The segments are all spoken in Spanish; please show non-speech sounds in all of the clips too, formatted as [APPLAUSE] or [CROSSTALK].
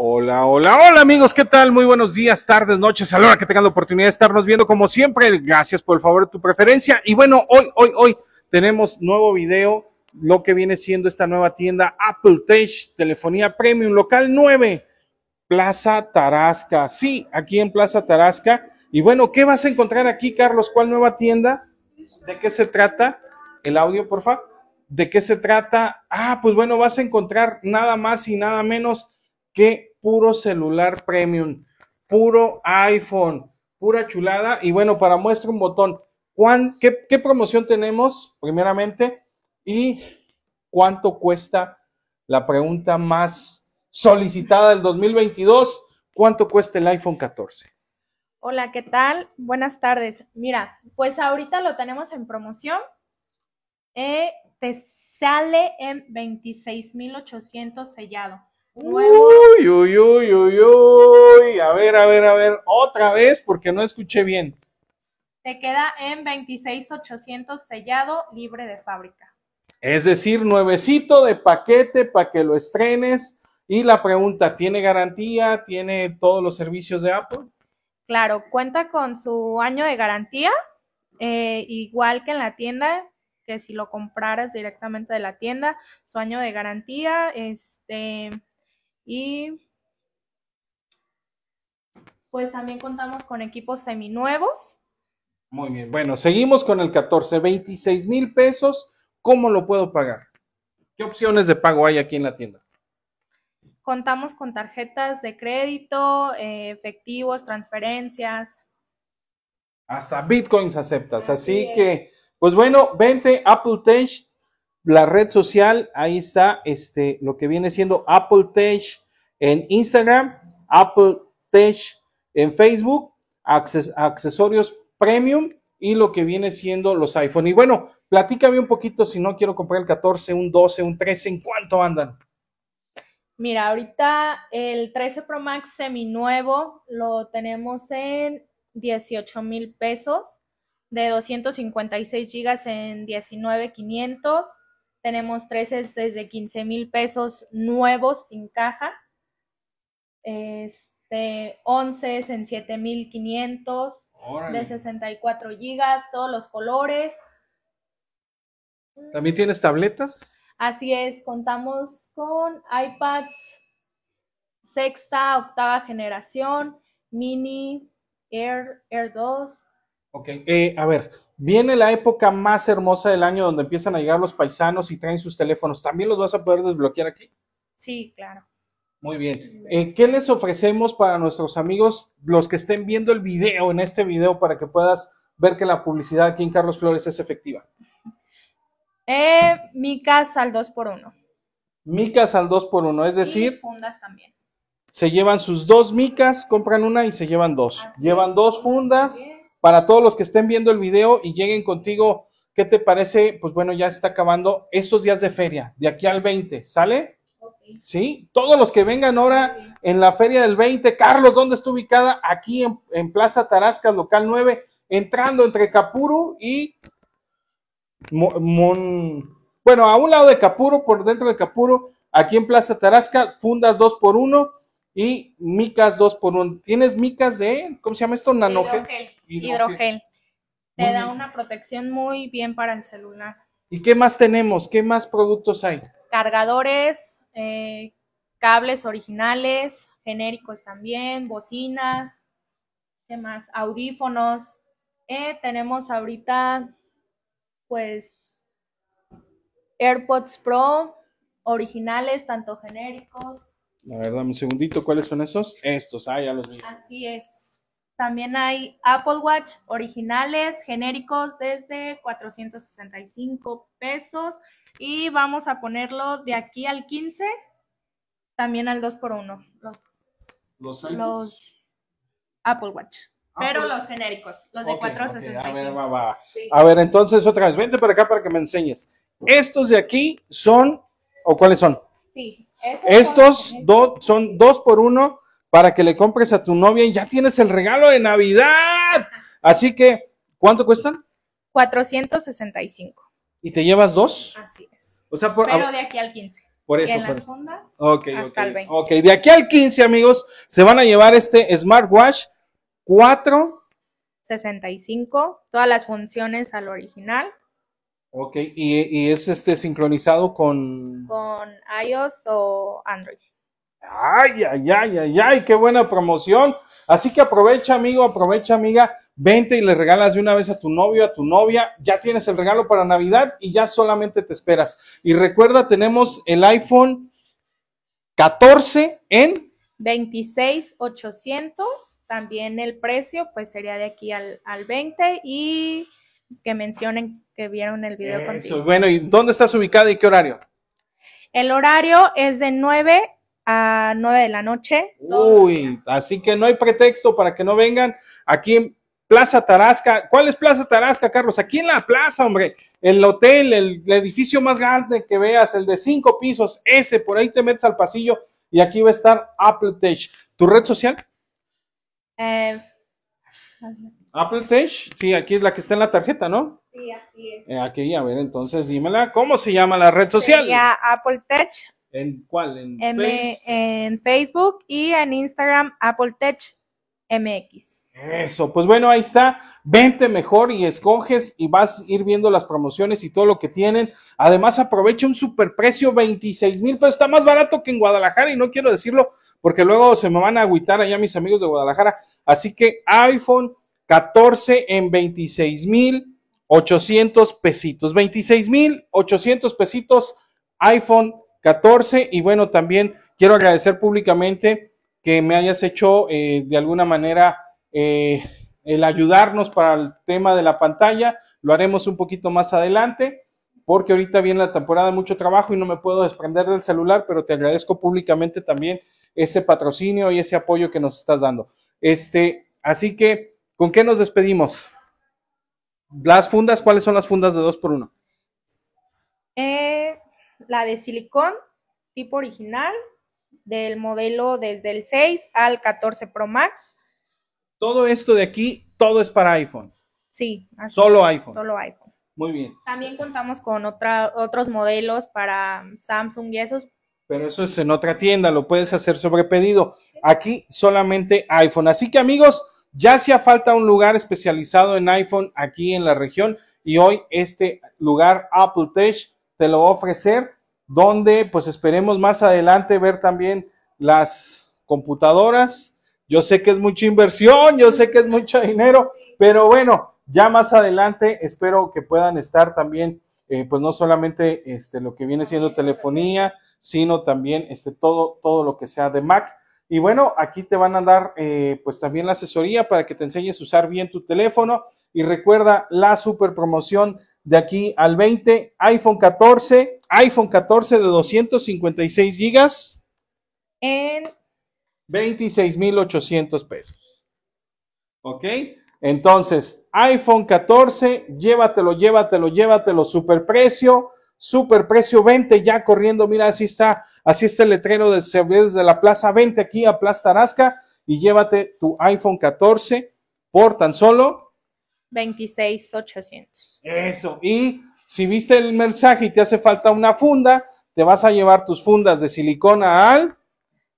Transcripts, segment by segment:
Hola, hola, hola amigos, ¿qué tal? Muy buenos días, tardes, noches, a la hora que tengan la oportunidad de estarnos viendo como siempre. Gracias por el favor de tu preferencia. Y bueno, hoy, hoy, hoy tenemos nuevo video, lo que viene siendo esta nueva tienda Apple Tech, Telefonía Premium, local 9, Plaza Tarasca. Sí, aquí en Plaza Tarasca. Y bueno, ¿qué vas a encontrar aquí, Carlos? ¿Cuál nueva tienda? ¿De qué se trata? El audio, por favor. ¿De qué se trata? Ah, pues bueno, vas a encontrar nada más y nada menos Qué puro celular premium, puro iPhone, pura chulada. Y bueno, para muestra un botón. ¿qué, promoción tenemos primeramente? ¿Y cuánto cuesta la pregunta más solicitada del 2022? ¿Cuánto cuesta el iPhone 14? Hola, ¿qué tal? Buenas tardes. Mira, pues ahorita lo tenemos en promoción. Eh, te sale en 26.800 sellado. Uy, uy, uy, uy, uy. A ver, a ver, a ver. Otra vez porque no escuché bien. Te queda en 26,800 sellado libre de fábrica. Es decir, nuevecito de paquete para que lo estrenes. Y la pregunta, ¿tiene garantía? ¿Tiene todos los servicios de Apple? Claro, cuenta con su año de garantía, eh, igual que en la tienda, que si lo compraras directamente de la tienda, su año de garantía, este, y pues también contamos con equipos seminuevos. Muy bien, bueno, seguimos con el 14, 26 mil pesos. ¿Cómo lo puedo pagar? ¿Qué opciones de pago hay aquí en la tienda? Contamos con tarjetas de crédito, eh, efectivos, transferencias. Hasta bitcoins aceptas. Así, que, pues bueno, vente Apple la red social, ahí está este, lo que viene siendo Apple Tech en Instagram, Apple Tech en Facebook, accesorios premium y lo que viene siendo los iPhone. Y bueno, platícame un poquito si no quiero comprar el 14, un 12, un 13, ¿en cuánto andan? Mira, ahorita el 13 Pro Max seminuevo lo tenemos en 18 mil pesos, de 256 gigas en 19,500 tenemos tres de 15 mil pesos nuevos sin caja. Este, 11 en 7500 de 64 gigas, todos los colores. ¿También tienes tabletas? Así es, contamos con iPads sexta, octava generación, mini, Air, Air 2. Ok, eh, a ver, Viene la época más hermosa del año donde empiezan a llegar los paisanos y traen sus teléfonos. ¿También los vas a poder desbloquear aquí? Sí, claro. Muy bien. Eh, ¿Qué les ofrecemos para nuestros amigos, los que estén viendo el video, en este video, para que puedas ver que la publicidad aquí en Carlos Flores es efectiva? micas al 2x1. Micas al 2x1, es decir... fundas también. Se llevan sus dos micas, compran una y se llevan dos. llevan dos fundas. Para todos los que estén viendo el video y lleguen contigo, ¿qué te parece? Pues bueno, ya está acabando estos días de feria, de aquí al 20, ¿sale? Sí, todos los que vengan ahora en la feria del 20, Carlos, ¿dónde está ubicada? Aquí en, Plaza Tarasca, local 9, entrando entre Capuru y bueno, a un lado de Capuro, por dentro de Capuro, aquí en Plaza Tarasca, fundas dos por uno. Y micas 2x1. ¿Tienes micas de, cómo se llama esto? Nanogel. Hidrogel. Hidrogel. Te da una protección muy bien para el celular. ¿Y qué más tenemos? ¿Qué más productos hay? Cargadores, eh, cables originales, genéricos también, bocinas, ¿qué más? Audífonos. Eh, tenemos ahorita, pues, AirPods Pro, originales, tanto genéricos. A ver, dame un segundito, ¿cuáles son esos? Estos, ah, ya los vi. Así es. También hay Apple Watch originales, genéricos desde 465 pesos y vamos a ponerlo de aquí al 15, también al 2x1. Los, los, Apple Watch. Ah, Pero los genéricos, los de 465. A ver, va, va. A ver, entonces otra vez, vente para acá para que me enseñes. ¿Estos de aquí son o cuáles son? Sí, estos dos son dos por uno para que le compres a tu novia y ya tienes el regalo de Navidad. Así que, ¿cuánto cuestan? 465. ¿Y te llevas dos? Así es. O por, Pero de aquí al 15. Por eso. ok, de aquí al 15, amigos, se van a llevar este smartwatch 4. 65, todas las funciones al original. Ok, ¿Y, es este sincronizado con... Con iOS o Android. Ay, ay, ay, ay, ay, qué buena promoción. Así que aprovecha, amigo, aprovecha, amiga, vente y le regalas de una vez a tu novio, a tu novia. Ya tienes el regalo para Navidad y ya solamente te esperas. Y recuerda, tenemos el iPhone 14 en 26800. También el precio, pues sería de aquí al, al 20 y que mencionen que vieron el video Bueno, ¿y dónde estás ubicada y qué horario? El horario es de 9 a 9 de la noche. Uy, así que no hay pretexto para que no vengan aquí en Plaza Tarasca. ¿Cuál es Plaza Tarasca, Carlos? Aquí en la plaza, hombre. El hotel, el, edificio más grande que veas, el de cinco pisos, ese, por ahí te metes al pasillo y aquí va a estar Apple Tech. ¿Tu red social? Eh, Apple Touch, sí, aquí es la que está en la tarjeta, ¿no? Sí, así es. Eh, aquí, a ver, entonces dímela, ¿cómo se llama la red social? Apple Tech. ¿En cuál? ¿En, Facebook y en Instagram, Apple Tech MX. Eso, pues bueno, ahí está. Vente mejor y escoges y vas a ir viendo las promociones y todo lo que tienen. Además, aprovecha un superprecio, 26 mil pesos. Está más barato que en Guadalajara y no quiero decirlo porque luego se me van a agüitar allá mis amigos de Guadalajara. Así que iPhone 14 en 26 mil pesitos. 26,800 mil pesitos iPhone 14. Y bueno, también quiero agradecer públicamente que me hayas hecho eh, de alguna manera eh, el ayudarnos para el tema de la pantalla. Lo haremos un poquito más adelante porque ahorita viene la temporada mucho trabajo y no me puedo desprender del celular, pero te agradezco públicamente también ese patrocinio y ese apoyo que nos estás dando. Este, así que ¿Con qué nos despedimos? Las fundas, ¿cuáles son las fundas de 2x1? Eh, la de silicón, tipo original, del modelo desde el 6 al 14 Pro Max. Todo esto de aquí, todo es para iPhone. Sí, solo iPhone. Solo iPhone. Muy bien. También contamos con otra, otros modelos para Samsung y esos. Pero eso es en otra tienda, lo puedes hacer sobre pedido. Aquí solamente iPhone. Así que amigos, ya hacía falta un lugar especializado en iPhone aquí en la región y hoy este lugar Apple Tech te lo va a ofrecer donde pues esperemos más adelante ver también las computadoras. Yo sé que es mucha inversión, yo sé que es mucho dinero, pero bueno, ya más adelante espero que puedan estar también, eh, pues no solamente este, lo que viene siendo telefonía, sino también este, todo, todo lo que sea de Mac. Y bueno, aquí te van a dar eh, pues también la asesoría para que te enseñes a usar bien tu teléfono. Y recuerda la super promoción de aquí al 20, iPhone 14, iPhone 14 de 256 gigas. En 26,800 pesos. ¿Ok? Entonces, iPhone 14, llévatelo, llévatelo, llévatelo, Super precio, super precio. 20 ya corriendo, mira, así está Así está el letrero de Servidores de la Plaza. Vente aquí a Plaza Tarasca y llévate tu iPhone 14 por tan solo 26,800. Eso. Y si viste el mensaje y te hace falta una funda, te vas a llevar tus fundas de silicona al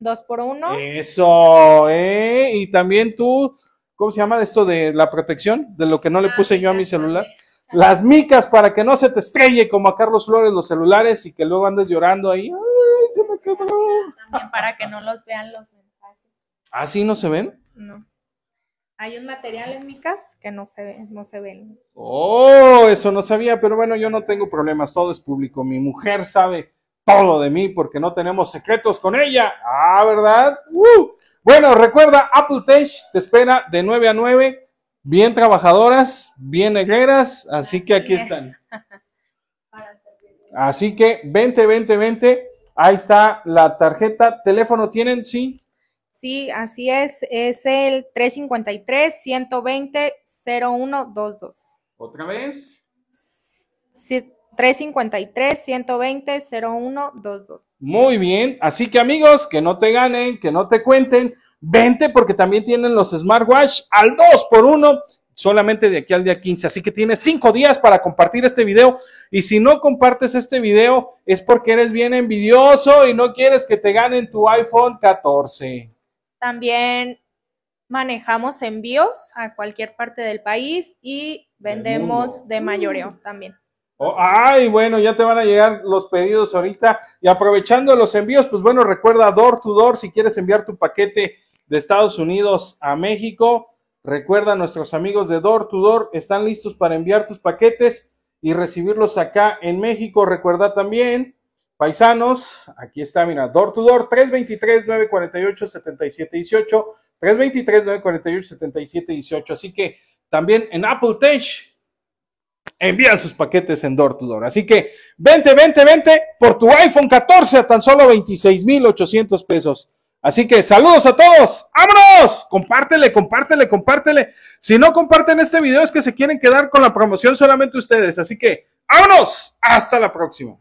2 por 1 Eso, ¿eh? Y también tú, ¿cómo se llama esto de la protección? De lo que no le ah, puse yo a mi celular. Las micas para que no se te estrelle como a Carlos Flores los celulares y que luego andes llorando ahí para que no los vean los mensajes. ¿Ah, sí? ¿No se ven? No. Hay un material en mi casa que no se ve, no se ven. Oh, eso no sabía, pero bueno, yo no tengo problemas, todo es público. Mi mujer sabe todo de mí porque no tenemos secretos con ella. Ah, ¿verdad? Uh. Bueno, recuerda, Apple Tech te espera de 9 a 9, bien trabajadoras, bien negreras, así que aquí están. [LAUGHS] Así que vente, vente, vente. Ahí está la tarjeta. ¿Teléfono tienen? Sí. Sí, así es. Es el 353-120-0122. ¿Otra vez? Sí, 353-120-0122. Muy bien. Así que amigos, que no te ganen, que no te cuenten. Vente porque también tienen los smartwatch al 2 por 1 solamente de aquí al día 15. Así que tienes cinco días para compartir este video. Y si no compartes este video, es porque eres bien envidioso y no quieres que te ganen tu iPhone 14. También manejamos envíos a cualquier parte del país y vendemos de mayoreo también. Oh, ay, bueno, ya te van a llegar los pedidos ahorita. Y aprovechando los envíos, pues bueno, recuerda door to door si quieres enviar tu paquete de Estados Unidos a México Recuerda, nuestros amigos de Door to Door están listos para enviar tus paquetes y recibirlos acá en México. Recuerda también, paisanos, aquí está, mira, Door to Door 323-948-7718. 323-948-7718. Así que también en Apple Tech envían sus paquetes en Door to Door. Así que vente, vente, vente por tu iPhone 14 a tan solo 26,800 pesos. Así que saludos a todos, ¡vámonos! Compártele, compártele, compártele. Si no comparten este video es que se quieren quedar con la promoción solamente ustedes. Así que, ¡vámonos! Hasta la próxima.